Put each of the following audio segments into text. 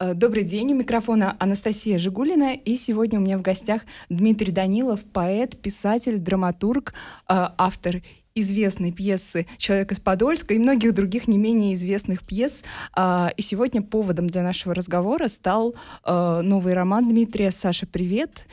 Э, добрый день, у микрофона Анастасия Жигулина, и сегодня у меня в гостях Дмитрий Данилов, поэт, писатель, драматург, э, автор известной пьесы «Человек из Подольска» и многих других не менее известных пьес. А, и сегодня поводом для нашего разговора стал э, новый роман Дмитрия «Саша, привет!»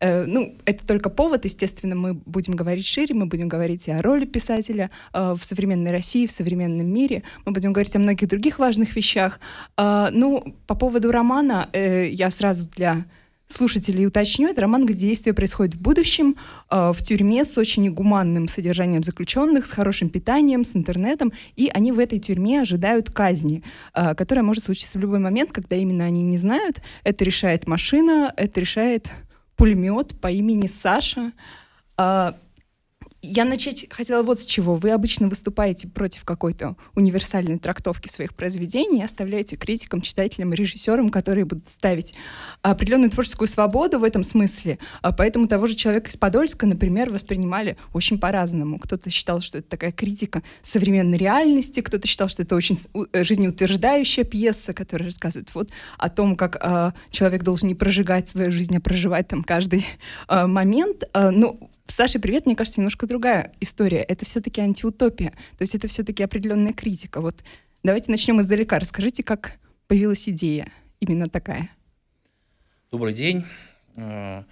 Э, ну, это только повод, естественно, мы будем говорить шире, мы будем говорить и о роли писателя э, в современной России, в современном мире, мы будем говорить о многих других важных вещах. Э, ну, по поводу романа я сразу для слушателей уточню, это роман, где действие происходит в будущем, в тюрьме с очень гуманным содержанием заключенных, с хорошим питанием, с интернетом, и они в этой тюрьме ожидают казни, которая может случиться в любой момент, когда именно они не знают. Это решает машина, это решает пулемет по имени Саша. А, я начать хотела вот с чего. Вы обычно выступаете против какой-то универсальной трактовки своих произведений, оставляете критикам, читателям, режиссерам, которые будут ставить определенную творческую свободу в этом смысле. А поэтому того же человека из Подольска, например, воспринимали очень по-разному. Кто-то считал, что это такая критика современной реальности, кто-то считал, что это очень жизнеутверждающая пьеса, которая рассказывает вот о том, как а, человек должен не прожигать свою жизнь, а проживать там каждый а, момент. Но ну, Саша, привет, мне кажется, немножко другая история. Это все-таки антиутопия, то есть это все-таки определенная критика. Вот давайте начнем издалека. Расскажите, как появилась идея именно такая. Добрый день. Э,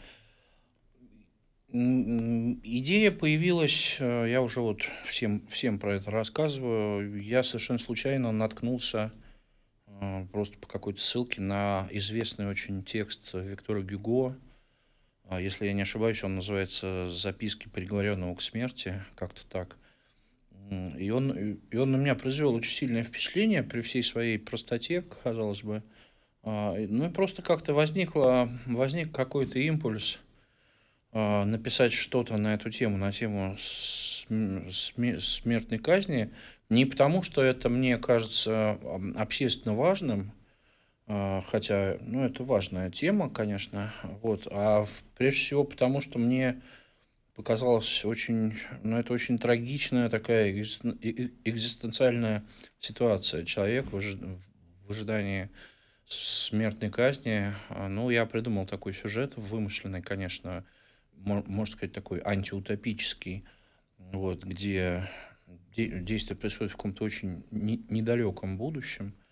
идея появилась, э, я уже вот всем, всем про это рассказываю, я совершенно случайно наткнулся э, просто по какой-то ссылке на известный очень текст Виктора Гюго а если я не ошибаюсь, он называется «Записки приговоренного к смерти», как-то так. И он, и он на меня произвел очень сильное впечатление при всей своей простоте, казалось бы. А, ну и просто как-то возникло, возник какой-то импульс а, написать что-то на эту тему, на тему смертной казни. Не потому, что это мне кажется общественно важным – а, хотя, ну, это важная тема, конечно, вот, а прежде всего потому, что мне показалось очень, ну, это очень трагичная такая экзистенциальная ситуация. Человек в ожидании смертной казни, а, ну, я придумал такой сюжет, вымышленный, конечно, можно сказать, такой антиутопический, вот, где действие происходит в каком-то очень недалеком будущем –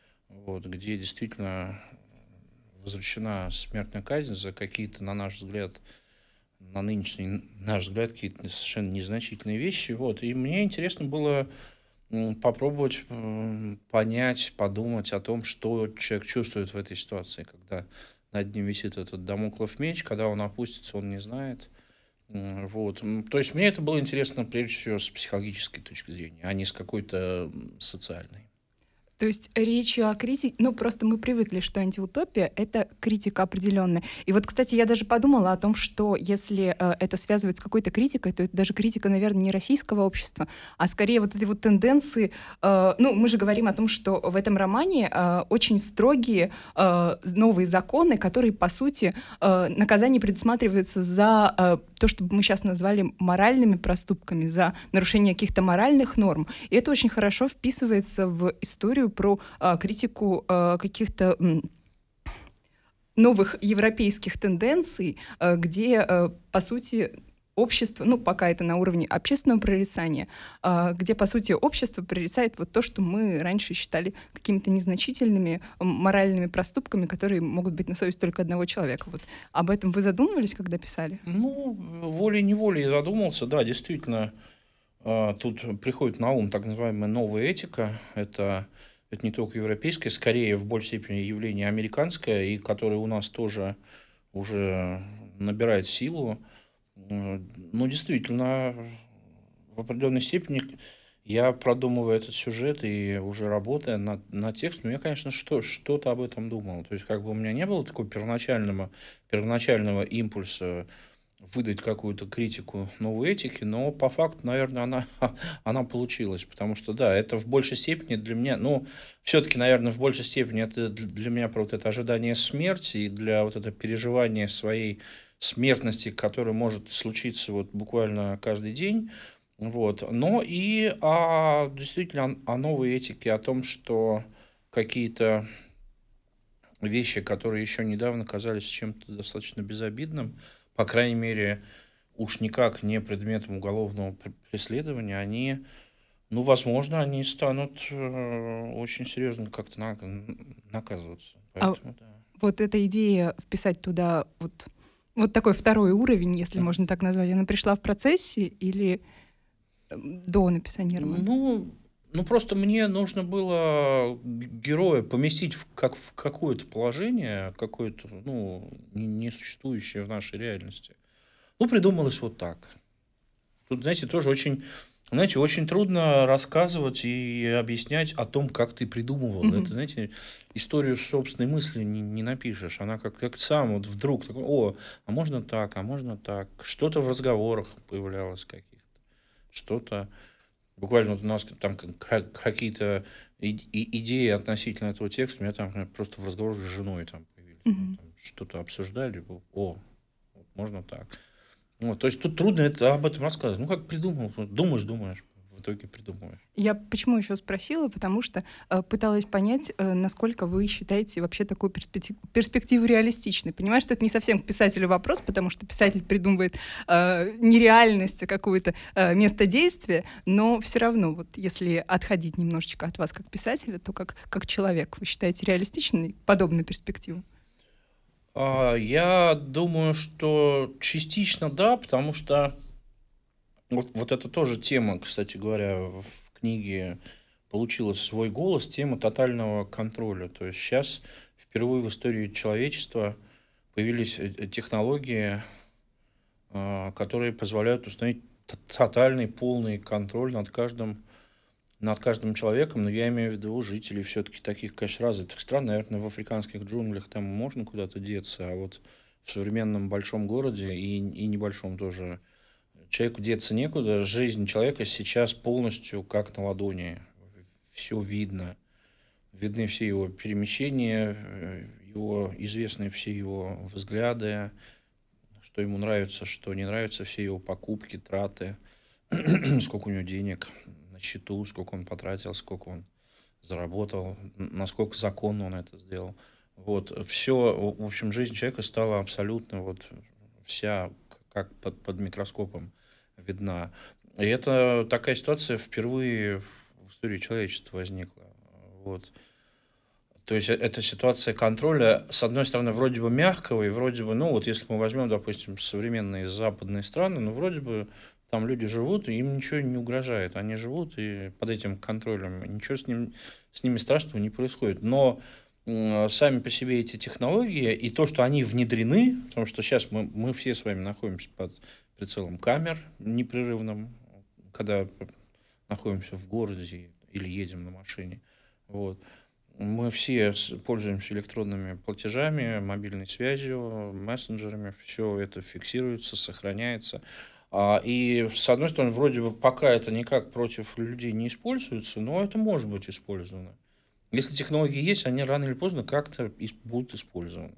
вот, где действительно возвращена смертная казнь за какие-то, на наш взгляд, на нынешний наш взгляд, какие-то совершенно незначительные вещи. Вот. И мне интересно было попробовать понять, подумать о том, что человек чувствует в этой ситуации, когда над ним висит этот домоклов меч, когда он опустится, он не знает. Вот. То есть мне это было интересно прежде всего с психологической точки зрения, а не с какой-то социальной. То есть речью о критике, ну просто мы привыкли, что антиутопия — это критика определенная. И вот, кстати, я даже подумала о том, что если э, это связывается с какой-то критикой, то это даже критика, наверное, не российского общества, а скорее вот этой вот тенденции. Э, ну, мы же говорим о том, что в этом романе э, очень строгие э, новые законы, которые, по сути, э, наказание предусматриваются за э, то, что мы сейчас назвали моральными проступками, за нарушение каких-то моральных норм. И это очень хорошо вписывается в историю про а, критику а, каких-то новых европейских тенденций, а, где, а, по сути, общество, ну, пока это на уровне общественного прорицания, а, где, по сути, общество прорицает вот то, что мы раньше считали какими-то незначительными моральными проступками, которые могут быть на совесть только одного человека. Вот об этом вы задумывались, когда писали? Ну, волей-неволей задумался, да, действительно. Тут приходит на ум так называемая новая этика. Это это не только европейское, скорее в большей степени явление американское, и которое у нас тоже уже набирает силу. Ну, действительно, в определенной степени я продумываю этот сюжет и уже работая над, текст. Но я, конечно, что, что-то об этом думал. То есть, как бы у меня не было такого первоначального, первоначального импульса, выдать какую-то критику новой этики, но по факту, наверное, она, она получилась, потому что, да, это в большей степени для меня, ну, все-таки, наверное, в большей степени это для меня про вот это ожидание смерти и для вот это переживания своей смертности, которая может случиться вот буквально каждый день, вот, но и о, а, действительно о, о новой этике, о том, что какие-то вещи, которые еще недавно казались чем-то достаточно безобидным, по крайней мере, уж никак не предметом уголовного преследования, они, ну, возможно, они станут э, очень серьезно как-то наказываться. А Поэтому, а да. Вот эта идея вписать туда вот, вот такой второй уровень, если да. можно так назвать, она пришла в процессе или э, до написания романа? Ну, ну, просто мне нужно было героя поместить в, как, в какое-то положение, какое-то, ну, не, не существующее в нашей реальности. Ну, придумалось вот так. Тут, знаете, тоже очень знаете, очень трудно рассказывать и объяснять о том, как ты придумывал. Mm-hmm. Это, знаете, историю собственной мысли не, не напишешь. Она как, как сам вот вдруг такой, о, а можно так, а можно так. Что-то в разговорах появлялось каких-то. Что-то буквально вот у нас там какие-то идеи относительно этого текста, у меня там просто в разговоре с женой там появились. Mm-hmm. что-то обсуждали, о, можно так. Вот, то есть тут трудно это об этом рассказывать. Ну, как придумал, думаешь, думаешь итоге придумываешь. Я почему еще спросила, потому что э, пыталась понять, э, насколько вы считаете вообще такую перспектив, перспективу реалистичной. Понимаешь, что это не совсем к писателю вопрос, потому что писатель придумывает э, нереальность, а какое-то э, место действия, но все равно, вот если отходить немножечко от вас как писателя, то как, как человек, вы считаете реалистичной подобную перспективу? А, я думаю, что частично да, потому что вот, вот это тоже тема, кстати говоря, в книге получила свой голос, тема тотального контроля. То есть сейчас впервые в истории человечества появились э, э, технологии, а, которые позволяют установить тотальный, полный контроль над каждым над каждым человеком, но я имею в виду жителей все-таки таких, конечно, развитых стран. Наверное, в африканских джунглях там можно куда-то деться, а вот в современном большом городе и, и небольшом тоже человеку деться некуда, жизнь человека сейчас полностью как на ладони. Все видно. Видны все его перемещения, э, его известны все его взгляды, что ему нравится, что не нравится, все его покупки, траты, сколько у него денег на счету, сколько он потратил, сколько он заработал, насколько законно он это сделал. Вот, все, в общем, жизнь человека стала абсолютно вот вся как под, под микроскопом видна. И это такая ситуация впервые в истории человечества возникла. Вот. То есть э, эта ситуация контроля, с одной стороны, вроде бы мягкого, и вроде бы, ну вот если мы возьмем, допустим, современные западные страны, ну вроде бы там люди живут, и им ничего не угрожает. Они живут и под этим контролем. Ничего с, ним, с ними страшного не происходит. Но сами по себе эти технологии и то, что они внедрены, потому что сейчас мы, мы все с вами находимся под прицелом камер непрерывным, когда находимся в городе или едем на машине. Вот. Мы все пользуемся электронными платежами, мобильной связью, мессенджерами. Все это фиксируется, сохраняется. А, и, с одной стороны, вроде бы пока это никак против людей не используется, но это может быть использовано. Если технологии есть, они рано или поздно как-то будут использованы.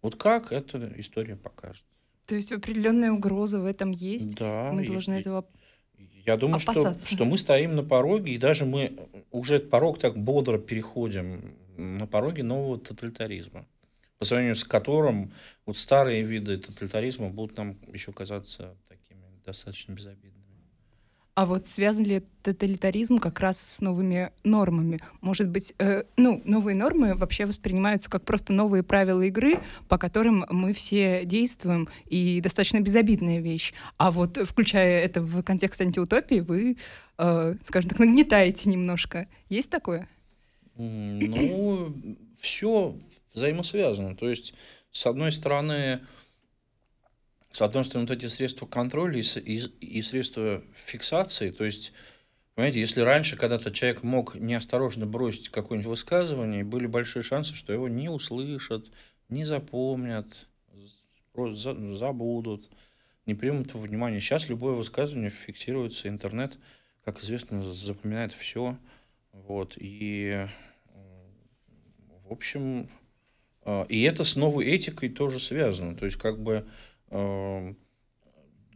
Вот как, эта история покажет. То есть определенная угроза в этом есть. Да, мы должны и, этого я думаю, опасаться. что, что мы стоим на пороге, и даже мы уже этот порог так бодро переходим на пороге нового тоталитаризма, по сравнению с которым вот старые виды тоталитаризма будут нам еще казаться такими достаточно безобидными. А вот связан ли тоталитаризм как раз с новыми нормами? Может быть, э, ну, новые нормы вообще воспринимаются как просто новые правила игры, по которым мы все действуем, и достаточно безобидная вещь. А вот включая это в контекст антиутопии, вы, э, скажем так, нагнетаете немножко. Есть такое? Ну, все взаимосвязано. То есть, с одной стороны, с одной стороны, вот эти средства контроля и, и, и средства фиксации, то есть, понимаете, если раньше когда-то человек мог неосторожно бросить какое-нибудь высказывание, были большие шансы, что его не услышат, не запомнят, просто забудут, не примут во внимание. Сейчас любое высказывание фиксируется, интернет, как известно, запоминает все. Вот, и, в общем, э, и это с новой этикой тоже связано. То есть, как бы, Эм,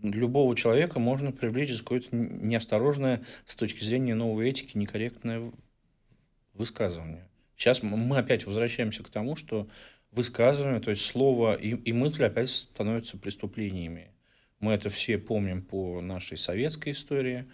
любого человека можно привлечь за какое-то неосторожное с точки зрения новой этики некорректное высказывание. Сейчас мы опять возвращаемся к тому, что высказывание, то есть слово и, и мысль опять становятся преступлениями. Мы это все помним по нашей советской истории.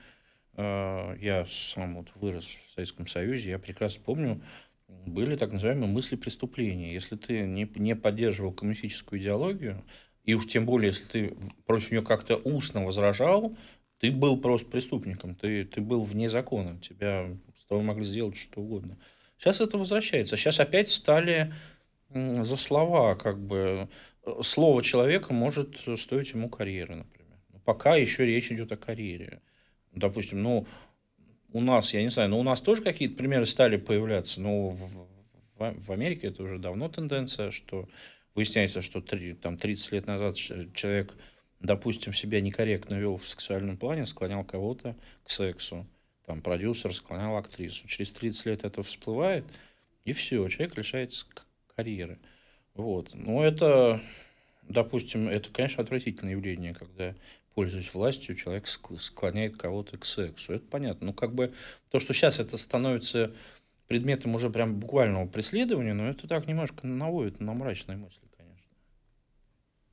Э, я сам вот вырос в Советском Союзе, я прекрасно помню, были так называемые мысли преступления. Если ты не, не поддерживал коммунистическую идеологию, и уж тем более, если ты против нее как-то устно возражал, ты был просто преступником, ты, ты был вне закона, тебя с тобой могли сделать что угодно. Сейчас это возвращается. Сейчас опять стали за слова, как бы э, слово человека может стоить ему карьеры, например. Ну, пока еще речь идет о карьере. Допустим, ну, у нас, я не знаю, но ну, у нас тоже какие-то примеры стали появляться, но в, в, в Америке это уже давно тенденция, что выясняется, что 3, там, 30 лет назад человек, допустим, себя некорректно вел в сексуальном плане, склонял кого-то к сексу, там, продюсер склонял актрису. Через 30 лет это всплывает, и все, человек лишается карьеры. Вот. Но это, допустим, это, конечно, отвратительное явление, когда пользуясь властью, человек склоняет кого-то к сексу. Это понятно. но ну, как бы то, что сейчас это становится предметом уже прям буквального преследования, но это так немножко наводит на мрачные мысли.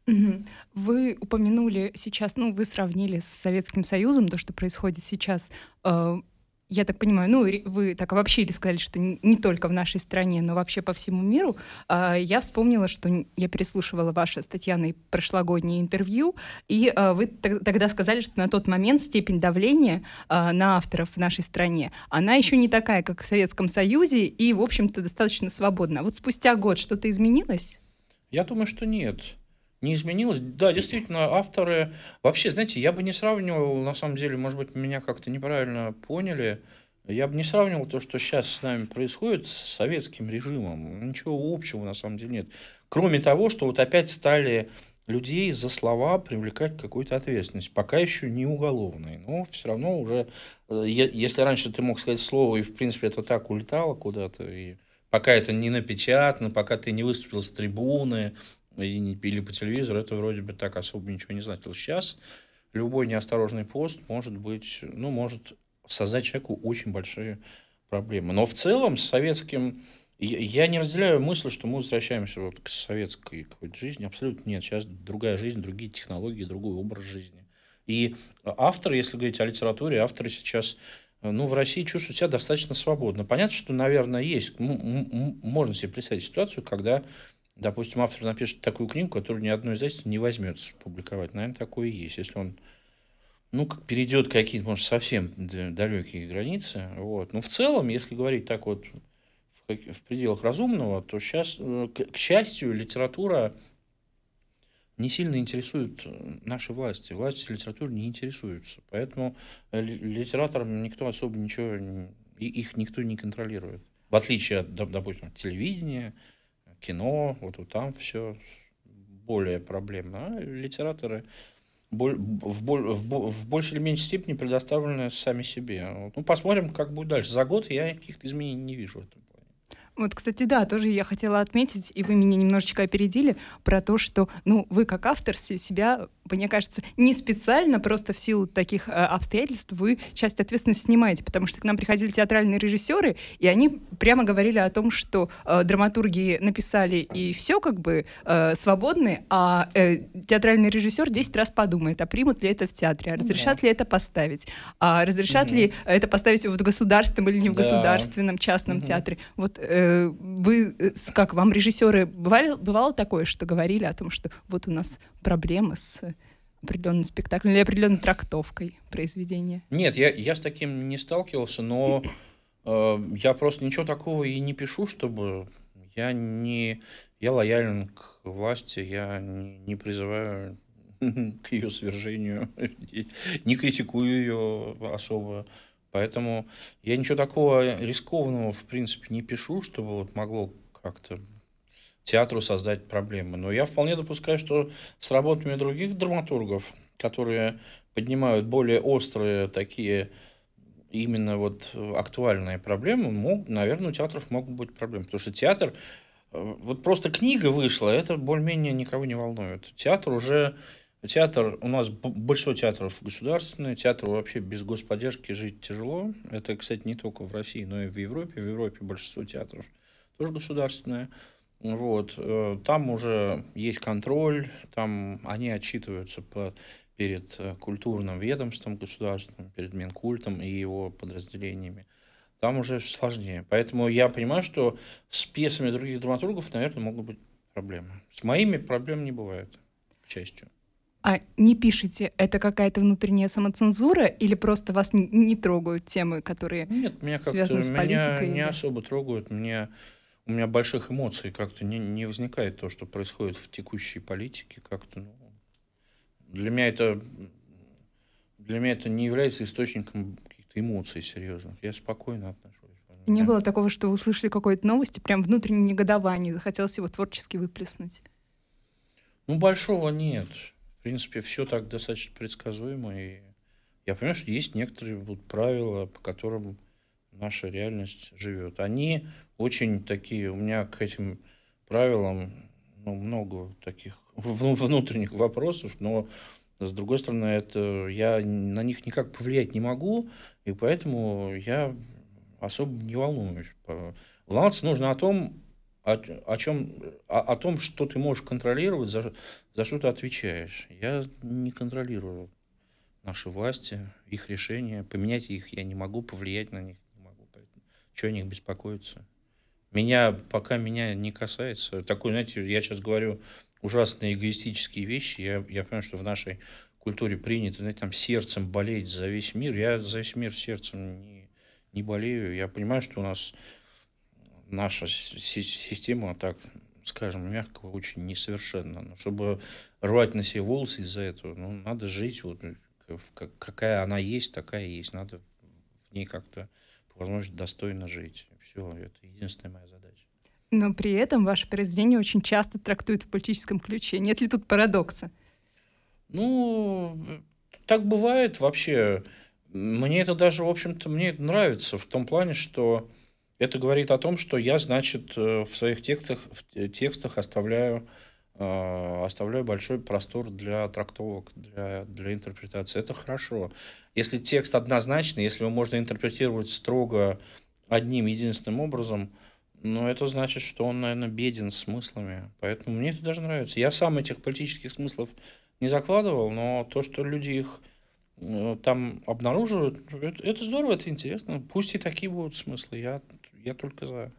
конечно. Вы упомянули сейчас, ну, вы сравнили с Советским Союзом то, что происходит сейчас. Э, я так понимаю, ну, вы так обобщили, сказали, что не только в нашей стране, но вообще по всему миру. А, я вспомнила, что я переслушивала ваше с Татьяной прошлогоднее интервью, и а, вы тогда сказали, что на тот момент степень давления а, на авторов в нашей стране, она еще не такая, как в Советском Союзе, и, в общем-то, достаточно свободна. Вот спустя год что-то изменилось? Я думаю, что нет не изменилось. Да, действительно, авторы... Вообще, знаете, я бы не сравнивал, на самом деле, может быть, меня как-то неправильно поняли, я бы не сравнивал то, что сейчас с нами происходит, с советским режимом. Ничего общего, на самом деле, нет. Кроме того, что вот опять стали людей за слова привлекать к какой-то ответственность Пока еще не уголовной, но все равно уже... Э, если раньше ты мог сказать слово, и, в принципе, это так улетало куда-то, и пока это не напечатано, пока ты не выступил с трибуны, и не пили по телевизору, это вроде бы так особо ничего не значило. Сейчас любой неосторожный пост может быть, ну, может создать человеку очень большие проблемы. Но в целом с советским... Я не разделяю мысль, что мы возвращаемся вот к советской какой-то жизни. Абсолютно нет. Сейчас другая жизнь, другие технологии, другой образ жизни. И авторы, если говорить о литературе, авторы сейчас ну, в России чувствуют себя достаточно свободно. Понятно, что, наверное, есть, можно себе представить ситуацию, когда Допустим, автор напишет такую книгу, которую ни одно издательство не возьмется публиковать. Наверное, такое и есть. Если он ну, перейдет какие-то, может, совсем далекие границы. Вот. Но в целом, если говорить так вот в, пределах разумного, то сейчас, э, к, к счастью, литература не сильно интересует э, наши власти. Власти литературы не интересуются. Поэтому э, литераторам никто особо ничего, их никто не контролирует. В отличие от, допустим, от телевидения, кино, вот, вот там все более проблемно. А литераторы в, в, в большей или меньшей степени предоставлены сами себе. Ну, посмотрим, как будет дальше. За год я каких-то изменений не вижу в этом. Вот, кстати, да, тоже я хотела отметить, и вы меня немножечко опередили, про то, что, ну, вы как автор себя, мне кажется, не специально, просто в силу таких э, обстоятельств вы часть ответственности снимаете, потому что к нам приходили театральные режиссеры, и они прямо говорили о том, что э, драматурги написали и все как бы э, свободны, а э, театральный режиссер 10 раз подумает, а примут ли это в театре, а ну разрешат да. ли это поставить, а разрешат угу. ли это поставить в государственном или не в да. государственном частном угу. театре. Вот э, Э, вы, э, как вам режиссеры, бывало, бывало такое, что говорили о том, что вот у нас проблемы с определенным спектаклем или определенной трактовкой произведения? Нет, я, я с таким не сталкивался, но э, я просто ничего такого и не пишу, чтобы я не я лоялен к власти, я не, не призываю к ее свержению, не критикую ее особо. Поэтому я ничего такого рискованного, в принципе, не пишу, чтобы вот могло как-то театру создать проблемы. Но я вполне допускаю, что с работами других драматургов, которые поднимают более острые такие именно вот актуальные проблемы, мог, наверное, у театров могут быть проблемы. Потому что театр, э, вот просто книга вышла, это более-менее никого не волнует. Театр уже Театр, у нас большинство театров государственные, театру вообще без господдержки жить тяжело. Это, кстати, не только в России, но и в Европе. В Европе большинство театров тоже государственные. Вот. Э, там уже есть контроль, там они отчитываются по, перед э, культурным ведомством государственным, перед Минкультом и его подразделениями. Там уже сложнее. Поэтому я понимаю, что с пьесами других драматургов, наверное, могут быть проблемы. С моими проблем не бывает, к счастью а не пишете, это какая-то внутренняя самоцензура или просто вас не, не трогают темы, которые Нет, меня связаны с политикой? Меня или... не особо трогают. Мне, у меня больших эмоций как-то не, не возникает то, что происходит в текущей политике. Как-то, ну, для меня это для меня это не является источником каких-то эмоций серьезных. Я спокойно отношусь. Не было такого, что вы услышали какую-то новость и прям внутреннее негодование, захотелось его творчески выплеснуть? Ну, большого нет. В принципе, все так достаточно предсказуемо. И я понимаю, что есть некоторые будут правила, по которым наша реальность живет. Они очень такие, у меня к этим правилам ну, много таких внутренних вопросов, но с другой стороны, это я на них никак повлиять не могу, и поэтому я особо не волнуюсь. Волноваться нужно о том, о, о чем, о, о том, что ты можешь контролировать, за, за что ты отвечаешь. Я не контролирую наши власти, их решения, поменять их я не могу, повлиять на них не могу. Поэтому чего о них беспокоиться? Меня, пока меня не касается, такой, знаете, я сейчас говорю ужасные эгоистические вещи, я, я понимаю, что в нашей культуре принято, знаете, там сердцем болеть за весь мир, я за весь мир сердцем не, не болею, я понимаю, что у нас наша система, так скажем, мягко, очень несовершенна. Но ну, чтобы рвать на себе волосы из-за этого, ну, надо жить, вот, э, какая она есть, такая есть. Надо в ней как-то по возможности достойно жить. Все, это единственная моя задача. Но при этом ваше произведение очень часто трактуют в политическом ключе. Нет ли тут парадокса? Ну, так бывает вообще. Мне это даже, в общем-то, мне это нравится в том плане, что это говорит о том, что я, значит, э, в своих текстах, в э, текстах оставляю, э, оставляю большой простор для трактовок, для, для интерпретации. Это хорошо. Если текст однозначный, если его можно интерпретировать строго одним единственным образом, но ну, это значит, что он, наверное, беден смыслами. Поэтому мне это даже нравится. Я сам этих политических смыслов не закладывал, но то, что люди их там обнаруживают, это, это здорово, это интересно. Пусть и такие будут смыслы. Я я только за.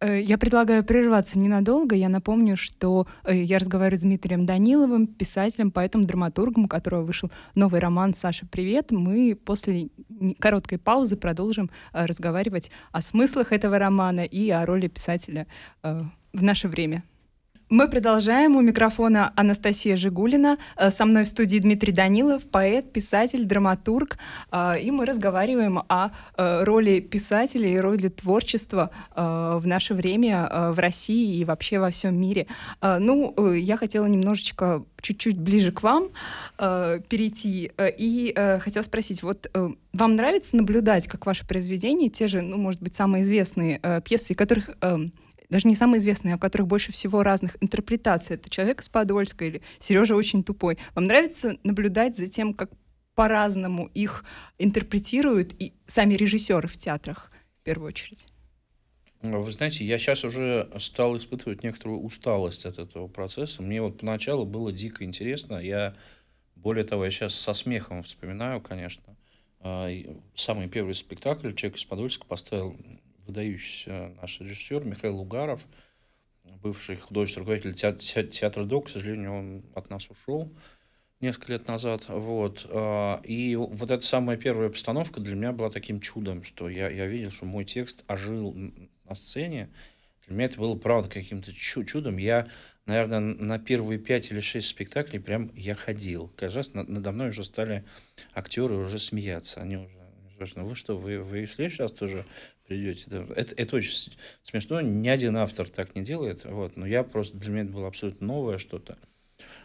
Э, я предлагаю прерваться ненадолго. Я напомню, что э, я разговариваю с Дмитрием Даниловым, писателем, поэтом, драматургом, у которого вышел новый роман «Саша, привет». Мы после короткой паузы продолжим э, разговаривать о смыслах этого романа и о роли писателя в наше время. Мы продолжаем. У микрофона Анастасия Жигулина. Э, со мной в студии Дмитрий Данилов, поэт, писатель, драматург. Э, и мы разговариваем о э, роли писателя и роли творчества в наше время в России и вообще во всем мире. Ну, я хотела немножечко чуть-чуть ближе к вам перейти. И хотела спросить, вот вам нравится наблюдать, как ваши произведения, те же, ну, может быть, самые известные пьесы, которых эм, даже не самые известные, о а которых больше всего разных интерпретаций. Это «Человек из Подольска» или «Сережа очень тупой». Вам нравится наблюдать за тем, как по-разному их интерпретируют и сами режиссеры в театрах в первую очередь? Вы знаете, я сейчас уже стал испытывать некоторую усталость от этого процесса. Мне вот поначалу было дико интересно. Я, более того, я сейчас со смехом вспоминаю, конечно. А, самый первый спектакль «Человек из Подольска» поставил выдающийся наш режиссер Михаил Угаров, бывший художественный руководитель театра, театра ДОК, к сожалению, он от нас ушел несколько лет назад, вот, а, и вот эта самая первая постановка для меня была таким чудом, что я, я видел, что мой текст ожил на сцене, для меня это было, правда, каким-то чу чудом, я, наверное, на первые пять или шесть спектаклей прям я ходил, кажется, надо мной уже стали актеры уже смеяться, они уже Спрашиваю, ну вы что, вы, вы в следующий раз тоже придете? Это, это очень смешно, ни один автор так не делает, вот, но я просто, для меня это было абсолютно новое что-то.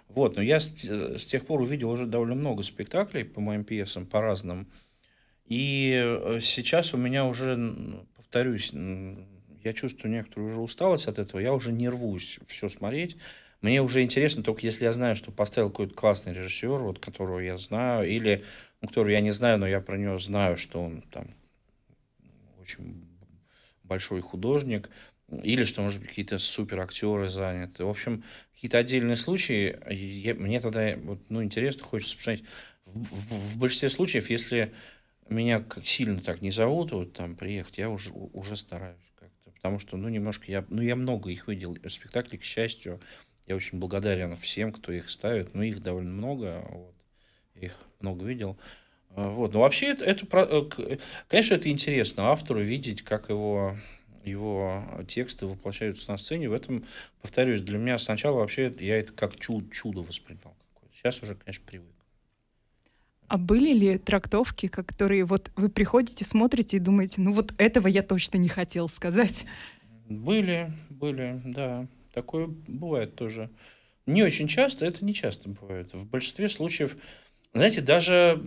Вот, но я с, э, с тех пор увидел уже довольно много спектаклей по моим пьесам, по разным. И э, сейчас у меня уже, повторюсь, я чувствую некоторую уже усталость от этого, я уже не рвусь все смотреть. Мне уже интересно, только если я знаю, что поставил какой-то классный режиссер, вот которого я знаю, или которую я не знаю, но я про него знаю, что он там очень большой художник, или что, может быть, какие-то суперактеры заняты. В общем, какие-то отдельные случаи. Я, мне тогда вот, ну, интересно, хочется посмотреть. В, в, в большинстве случаев, если меня как сильно так не зовут, вот там приехать, я уже, уже стараюсь как-то. Потому что, ну, немножко я, ну, я много их видел. Спектакли, к счастью, я очень благодарен всем, кто их ставит. Ну, их довольно много. Вот их много видел. Э, вот. Но ну, вообще это, это, э, конечно, это интересно автору видеть, как его его тексты воплощаются на сцене. В этом, повторюсь, для меня сначала вообще я это как чудо, чудо воспринимал. Сейчас уже, конечно, привык. А были ли трактовки, которые вот вы приходите, смотрите и думаете, ну вот этого я точно не хотел сказать? Были, были, да. Такое бывает тоже. Не очень часто, это не часто бывает. В большинстве случаев знаете, даже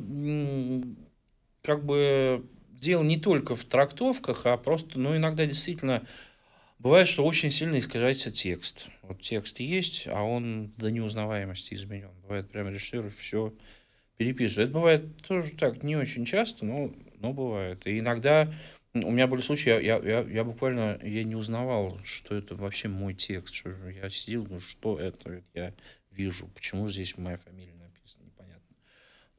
как бы дело не только в трактовках, а просто, ну, иногда действительно бывает, что очень сильно искажается текст. Вот текст есть, а он до неузнаваемости изменен. Бывает, прям режиссер все переписывает. Это бывает тоже так, не очень часто, но, но бывает. И иногда у меня были случаи, я, я, я, я буквально я не узнавал, что это вообще мой текст. Я сидел, ну что это я вижу, почему здесь моя фамилия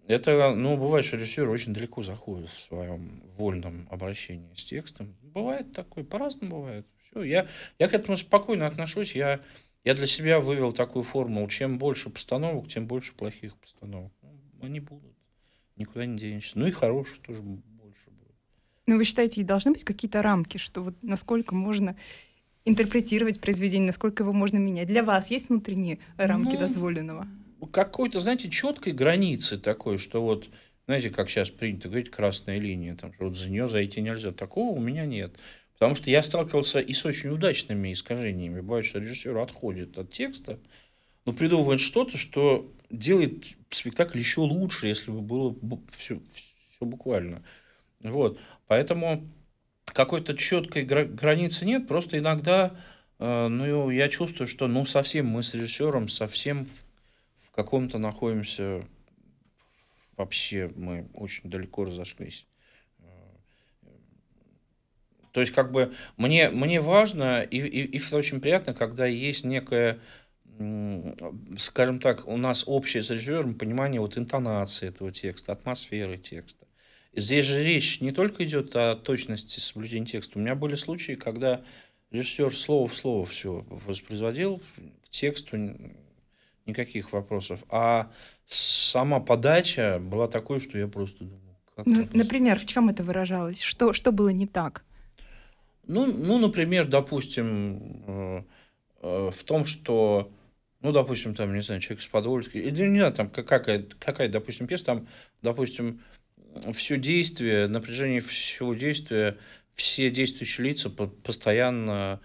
это, ну, бывает, что режиссер очень далеко заходит в своем вольном обращении с текстом. Бывает такое, по-разному бывает. Все, я, я к этому спокойно отношусь. Я, я для себя вывел такую формулу. Чем больше постановок, тем больше плохих постановок. Ну, они будут. Никуда не денешься. Ну и хороших тоже больше будет. Но ну, вы считаете, должны быть какие-то рамки, что вот насколько можно интерпретировать произведение, насколько его можно менять? Для вас есть внутренние рамки ну, дозволенного? какой-то, знаете, четкой границы такой, что вот, знаете, как сейчас принято говорить, красная линия, там, что вот за нее зайти нельзя. Такого у меня нет. Потому что я сталкивался и с очень удачными искажениями. Бывает, что режиссер отходит от текста, но придумывает что-то, что делает спектакль еще лучше, если бы было все, все буквально. Вот. Поэтому какой-то четкой границы нет, просто иногда э, ну, я чувствую, что ну совсем мы с режиссером совсем каком-то находимся вообще, мы очень далеко разошлись. То есть, как бы, мне, мне важно, и, и, и очень приятно, когда есть некое, скажем так, у нас общее с режиссером понимание вот интонации этого текста, атмосферы текста. Здесь же речь не только идет о точности соблюдения текста. У меня были случаи, когда режиссер слово в слово все воспроизводил, к тексту никаких вопросов. А сама подача была такой, что я просто думал... Как ну, например, в чем это выражалось? Что, что было не так? Ну, ну, например, допустим, э, э, в том, что, ну, допустим, там, не знаю, человек с Подольска, или не знаю, там какая, какая, допустим, пьеса, там, допустим, все действие, напряжение всего действия, все действующие лица постоянно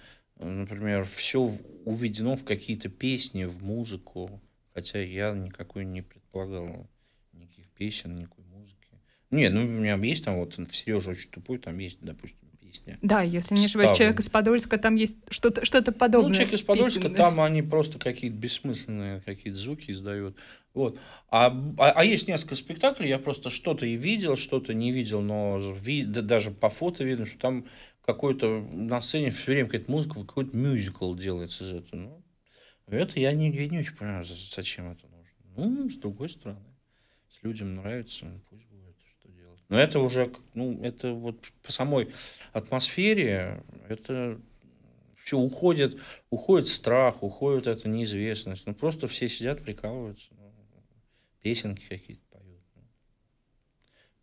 например, все уведено в какие-то песни, в музыку, хотя я никакой не предполагал никаких песен, никакой музыки. Нет, ну у меня есть там вот Сережа очень тупой, там есть, допустим, песня. Да, если не ошибаюсь, человек из Подольска, там есть что-то что ну, подобное. Ну, человек из Подольска, песен, там да? они просто какие-то бессмысленные какие-то звуки издают. Вот. А, а, а есть несколько спектаклей, я просто что-то и видел, что-то не видел, но ви, да, даже по фото видно, что там какой то на сцене все время какая-то музыка, какой-то мюзикл делается из этого. Ну, это я не, я не очень понимаю, зачем это нужно. Ну, с другой стороны, с людям нравится, ну, пусть будет, что делать. Но это уже, ну, это вот по самой атмосфере, это все уходит, уходит страх, уходит эта неизвестность. Ну, просто все сидят, прикалываются, ну, песенки какие-то поют. Ну.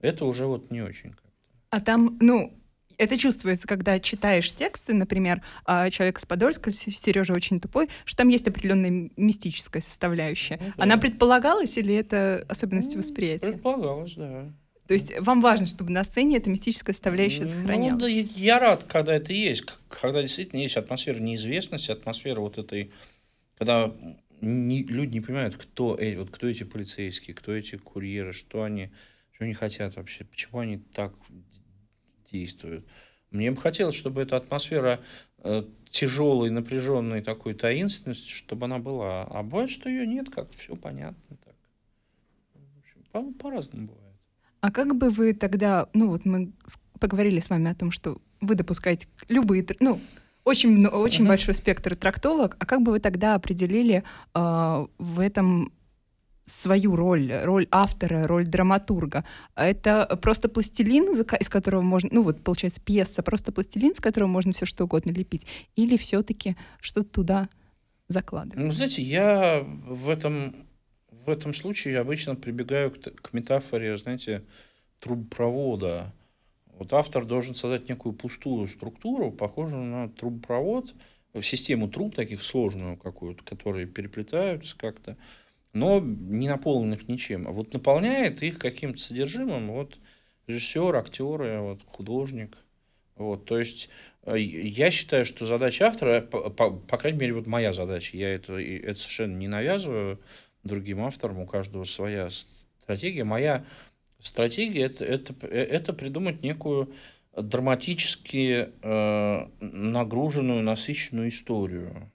Это уже вот не очень как-то. А там, ну, это чувствуется, когда читаешь тексты, например, а, «Человек с Подольска», «Сережа очень тупой», что там есть определенная мистическая составляющая. Ну, да. Она предполагалась или это особенность ну, восприятия? Предполагалась, да. То есть вам важно, чтобы на сцене эта мистическая составляющая ну, сохранялась? Ну, да, я рад, когда это есть, когда действительно есть атмосфера неизвестности, атмосфера вот этой, когда не, люди не понимают, кто, э, вот, кто эти полицейские, кто эти курьеры, что они, что они хотят вообще, почему они так действуют. Мне бы хотелось, чтобы эта атмосфера э, тяжелой, напряженной такой таинственности, чтобы она была. А бывает, что ее нет, как все понятно. Так. В общем, по-разному бывает. А как бы вы тогда, ну вот мы поговорили с вами о том, что вы допускаете любые, ну, очень, очень uh-huh. большой спектр трактовок, а как бы вы тогда определили э, в этом свою роль, роль автора, роль драматурга. Это просто пластилин, из которого можно, ну вот получается пьеса, просто пластилин, с которого можно все что угодно лепить, или все-таки что-то туда закладывать? Ну, знаете, я в этом, в этом случае обычно прибегаю к, к метафоре, знаете, трубопровода. Вот автор должен создать некую пустую структуру, похожую на трубопровод, систему труб таких сложную какую-то, которые переплетаются как-то но не наполненных ничем. А вот наполняет их каким-то содержимым вот режиссер, актеры, э, вот художник. Вот, то есть э, я считаю, что задача автора, э, по, по, по крайней мере, вот моя задача, я это, это совершенно не навязываю другим авторам, у каждого своя стратегия. Моя стратегия это, это, это придумать некую драматически э, нагруженную, насыщенную историю.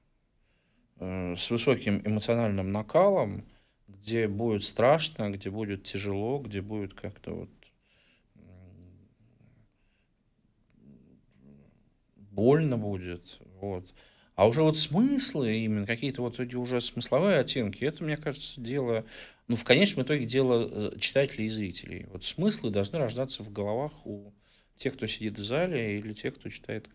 Э, с высоким эмоциональным накалом, где будет страшно, где будет тяжело, где будет как-то вот больно будет, вот. А уже вот смыслы именно, какие-то вот эти уже смысловые оттенки, это, мне кажется, дело, ну, в конечном итоге дело э, читателей и зрителей. Вот смыслы должны рождаться в головах у тех, кто сидит в зале или тех, кто читает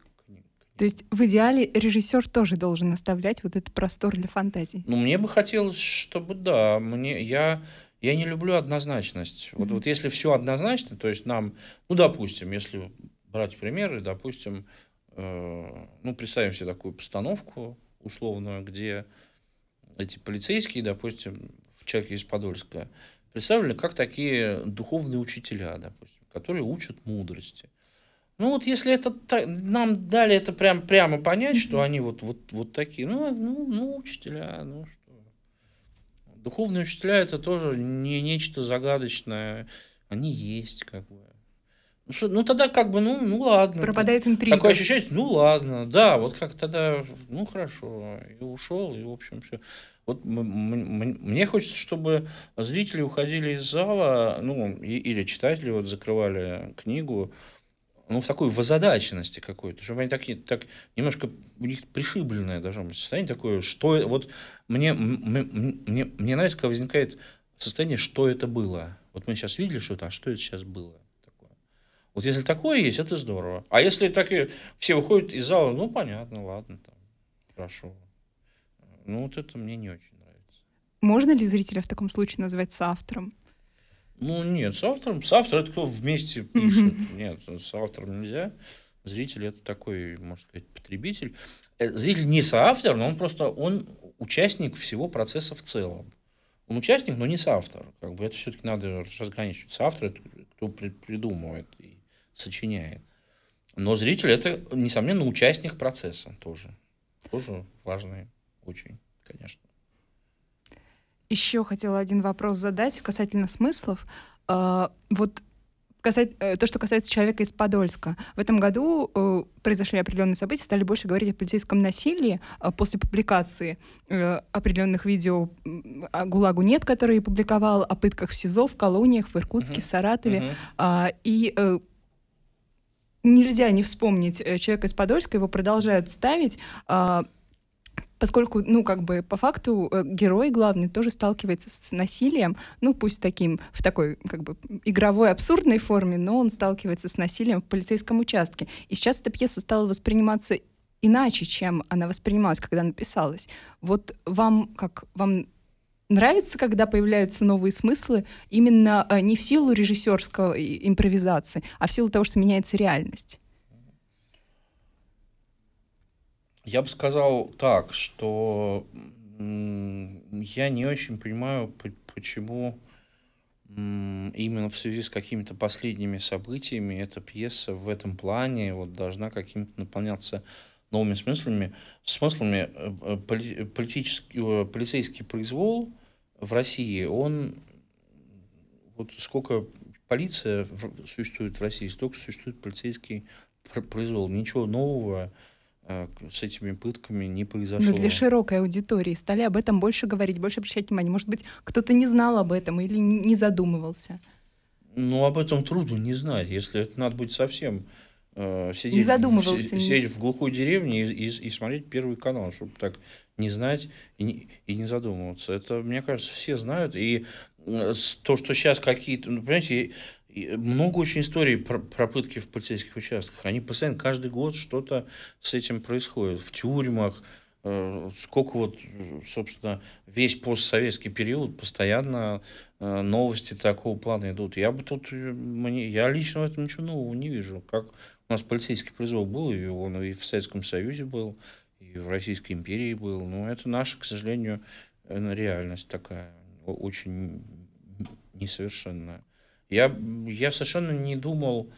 то есть в идеале режиссер тоже должен оставлять вот этот простор для фантазии. Ну, мне бы хотелось, чтобы да. Мне, я, я не люблю однозначность. Mm-hmm. Вот, вот если все однозначно, то есть нам, ну, допустим, если брать примеры, допустим, э, ну, представим себе такую постановку условную, где эти полицейские, допустим, в человеке из Подольска, представлены как такие духовные учителя, допустим, которые учат мудрости. Ну вот если это нам дали это прям прямо понять, mm-hmm. что они вот, вот, вот такие, ну, а, ну, ну, учителя, ну что. Духовные учителя это тоже не нечто загадочное. Они есть, как бы. Ну, что, ну тогда как бы, ну, ну ладно. Пропадает интрига. Такое ощущение, ну ладно, да, вот как тогда, ну хорошо, и ушел, и в общем все. Вот мне хочется, чтобы зрители уходили из зала, ну, и, или читатели вот закрывали книгу, ну, в такой возадаченности какой-то, чтобы они такие, так немножко у них пришибленное должно быть состояние такое, что вот мне, мне, мне нравится, когда возникает состояние, что это было. Вот мы сейчас видели что-то, а что это сейчас было? Такое. Вот если такое есть, это здорово. А если так и все выходят из зала, ну, понятно, ладно, там, хорошо. Ну, вот это мне не очень нравится. Можно ли зрителя в таком случае назвать соавтором? Ну, нет, с автором. С автором это кто вместе пишет. Нет, с автором нельзя. Зритель это такой, можно сказать, потребитель. Э, зритель не соавтор, но он просто он участник всего процесса в целом. Он участник, но не соавтор. Как бы это все-таки надо разграничивать. Соавтор это кто придумывает и сочиняет. Но зритель это, несомненно, участник процесса тоже. Тоже важный очень, конечно еще хотела один вопрос задать касательно смыслов. Э, вот касать, э, то, что касается человека из Подольска. В этом году э, произошли определенные события, стали больше говорить о полицейском насилии а после публикации определенных видео о ГУЛАГу нет, которые публиковал о пытках в СИЗО, в колониях, в Иркутске, uh-huh. в Саратове. Uh-huh. и нельзя не вспомнить человека из Подольска, его продолжают ставить. А, поскольку, ну, как бы, по факту э, герой главный тоже сталкивается с насилием, ну, пусть таким, в такой, как бы, игровой, абсурдной форме, но он сталкивается с насилием в полицейском участке. И сейчас эта пьеса стала восприниматься иначе, чем она воспринималась, когда написалась. Вот вам, как, вам нравится, когда появляются новые смыслы, именно э, не в силу режиссерского импровизации, а в силу того, что меняется реальность? Я бы сказал так, что я не очень понимаю, почему именно в связи с какими-то последними событиями эта пьеса в этом плане вот должна каким-то наполняться новыми смыслами. Смыслами э, э, политический, э, полицейский произвол в России, он вот сколько полиция существует в России, столько существует полицейский произвол. Ничего нового Э, с этими пытками не ну, произошло. Но для широкой аудитории стали об этом больше говорить, больше обращать внимание. Может быть, кто-то не знал об этом или не задумывался. Ну, об этом трудно не знать, если это надо будет совсем э, сидеть, не задумывался. В, сидеть в глухой деревне и, и, и смотреть первый канал, чтобы так не знать и не, и не задумываться. Это, мне кажется, все знают. И Э, то, что сейчас какие-то, ну, понимаете, много очень историй про, про пытки в полицейских участках. Они постоянно, каждый год что-то с этим происходит. В тюрьмах, э, сколько вот, собственно, весь постсоветский период постоянно э, новости такого плана идут. Я бы тут, мне, я лично в этом ничего нового не вижу. Как у нас полицейский призыв был, и он и в Советском Союзе был, и в Российской империи был. Но это наша, к сожалению, реальность такая, очень несовершенная. Я, я совершенно не думал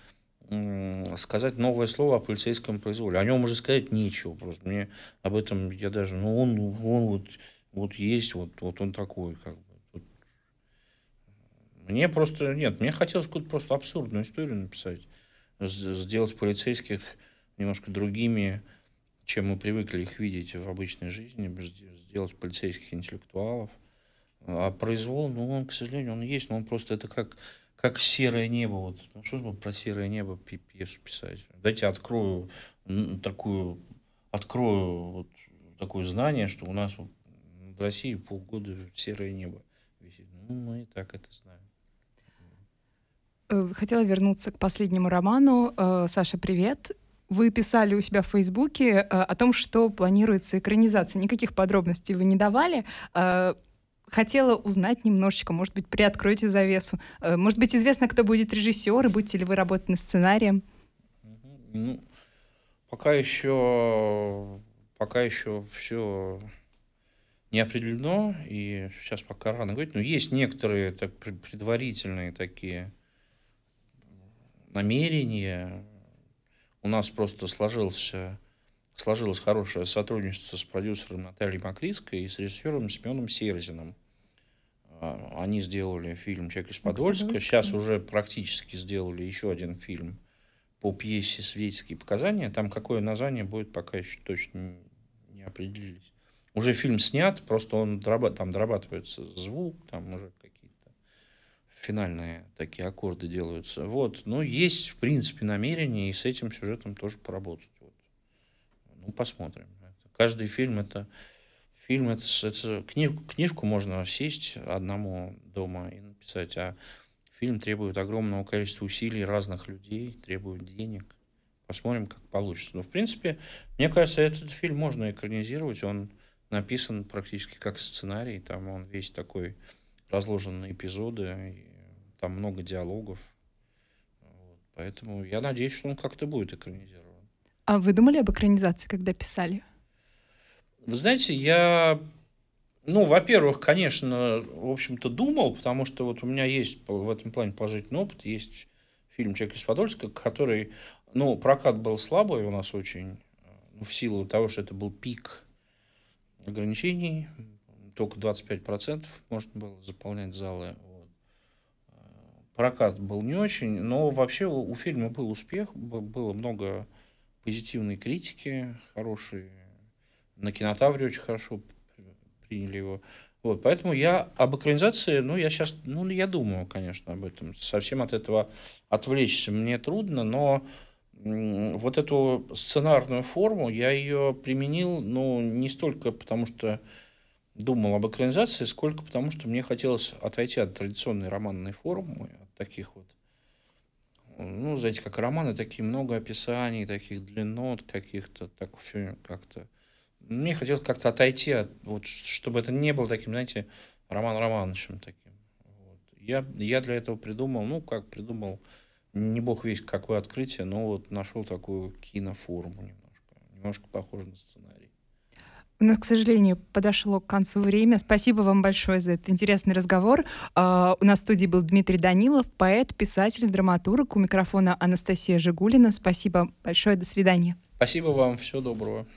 сказать новое слово о полицейском произволе. О нем уже сказать нечего. Просто мне об этом я даже, ну он, он вот, вот есть, вот, вот он такой, как бы. Мне просто, нет, мне хотелось какую-то просто абсурдную историю написать. Сделать полицейских немножко другими, чем мы привыкли их видеть в обычной жизни. Сделать полицейских интеллектуалов – а произвол, ну он, к сожалению, он есть, но он просто это как, как серое небо. Вот. Ну что же про серое небо пьесу писать? Дайте открою такую, открою вот такое знание, что у нас в России полгода серое небо висит. Ну, мы и так это знаем. Э, хотела вернуться к последнему роману. Э, Саша, привет. Вы писали у себя в Фейсбуке э, о том, что планируется экранизация. Никаких подробностей вы не давали хотела узнать немножечко, может быть, приоткройте завесу. Э, может быть, известно, кто будет режиссер, и будете ли вы работать над сценарием? Ну, пока еще, пока еще все не определено, и сейчас пока рано говорить, но есть некоторые так, предварительные такие намерения. У нас просто сложился сложилось хорошее сотрудничество с продюсером Натальей Макриской и с режиссером Семеном Серзиным. А, они сделали фильм «Человек из Подольска». Сейчас уже практически сделали еще один фильм по пьесе «Светские показания». Там какое название будет, пока еще точно не определились. Уже фильм снят, просто он там дорабатывается звук, там уже какие-то финальные такие аккорды делаются. Вот. Но ну, есть, в принципе, намерение и с этим сюжетом тоже поработать посмотрим. Каждый фильм это фильм это, это книжку, книжку можно сесть одному дома и написать, а фильм требует огромного количества усилий разных людей, требует денег. Посмотрим, как получится. Но в принципе, мне кажется, этот фильм можно экранизировать. Он написан практически как сценарий, там он весь такой разложен на эпизоды, там много диалогов. Поэтому я надеюсь, что он как-то будет экранизирован. А вы думали об экранизации, когда писали? Вы знаете, я ну, во-первых, конечно, в общем-то, думал, потому что вот у меня есть в этом плане положительный опыт. Есть фильм «Человек из Подольска», который, ну, прокат был слабый у нас очень, э, в силу того, что это был пик ограничений, только 25% можно было заполнять залы. Вот. Э, прокат был не очень, но вообще у фильма был успех, было много позитивные критики, хорошие. На кинотавре очень хорошо приняли его. Вот, поэтому я об экранизации, ну, я сейчас, ну, я думаю, конечно, об этом. Совсем от этого отвлечься мне трудно, но вот эту сценарную форму я ее применил, ну, не столько потому, что думал об экранизации, сколько потому, что мне хотелось отойти от традиционной романной формы, от таких вот ну, знаете, как романы, такие много описаний, таких длинот каких-то, так как-то. Мне хотелось как-то отойти, от, вот, чтобы это не было таким, знаете, Роман Романовичем таким. Вот. Я, я для этого придумал, ну, как придумал, не бог весь какое открытие, но вот нашел такую киноформу немножко. Немножко похожую на сценарий. У нас, к сожалению, подошло к концу время. Спасибо вам большое за этот интересный разговор. А, у нас в студии был Дмитрий Данилов, поэт, писатель, драматург. У микрофона Анастасия Жигулина. Спасибо большое. До свидания. Спасибо вам. Всего доброго.